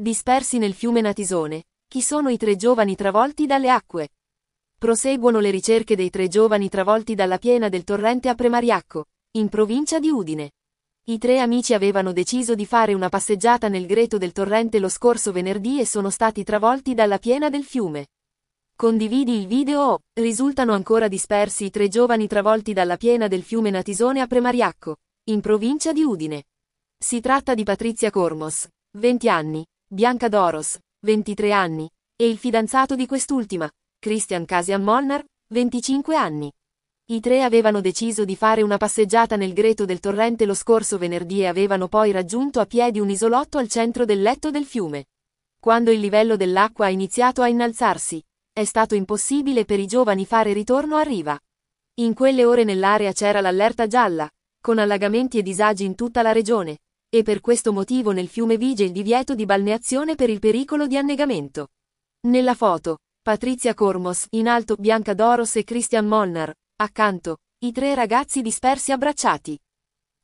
Dispersi nel fiume Natisone, chi sono i tre giovani travolti dalle acque? Proseguono le ricerche dei tre giovani travolti dalla piena del torrente a Premariacco, in provincia di Udine. I tre amici avevano deciso di fare una passeggiata nel greto del torrente lo scorso venerdì e sono stati travolti dalla piena del fiume. Condividi il video risultano ancora dispersi i tre giovani travolti dalla piena del fiume Natisone a Premariacco, in provincia di Udine. Si tratta di Patrizia Cormos, 20 anni, Bianca Doros, 23 anni, e il fidanzato di quest'ultima, Christian Casian Molnar, 25 anni. I tre avevano deciso di fare una passeggiata nel greto del torrente lo scorso venerdì e avevano poi raggiunto a piedi un isolotto al centro del letto del fiume. Quando il livello dell'acqua ha iniziato a innalzarsi, è stato impossibile per i giovani fare ritorno a riva. In quelle ore nell'area c'era l'allerta gialla, con allagamenti e disagi in tutta la regione, e per questo motivo nel fiume vige il divieto di balneazione per il pericolo di annegamento. Nella foto, Patrizia Cormos, in alto Bianca Doros e Christian Molnar, accanto, i tre ragazzi dispersi abbracciati.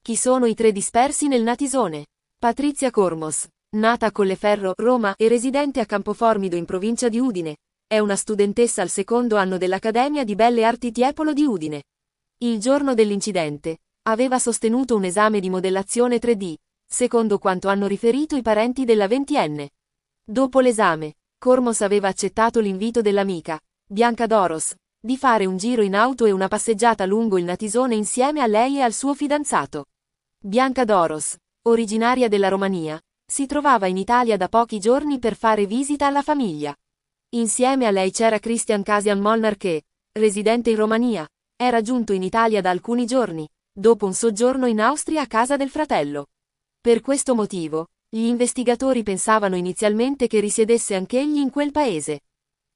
Chi sono i tre dispersi nel Natisone? Patrizia Cormos, nata a Colleferro, Roma e residente a Campoformido in provincia di Udine, è una studentessa al secondo anno dell'Accademia di Belle Arti Tiepolo di Udine. Il giorno dell'incidente, aveva sostenuto un esame di modellazione 3D, secondo quanto hanno riferito i parenti della ventienne. Dopo l'esame, Cormos aveva accettato l'invito dell'amica, Bianca Doros, di fare un giro in auto e una passeggiata lungo il Natisone insieme a lei e al suo fidanzato. Bianca Doros, originaria della Romania, si trovava in Italia da pochi giorni per fare visita alla famiglia. Insieme a lei c'era Christian Casian Molnar che, residente in Romania, era giunto in Italia da alcuni giorni, dopo un soggiorno in Austria a casa del fratello. Per questo motivo, gli investigatori pensavano inizialmente che risiedesse anch'egli in quel paese.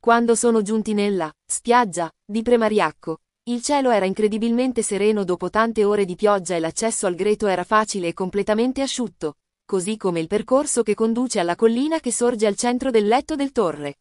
Quando sono giunti nella spiaggia di Premariacco, il cielo era incredibilmente sereno dopo tante ore di pioggia e l'accesso al greto era facile e completamente asciutto, così come il percorso che conduce alla collina che sorge al centro del letto del torre.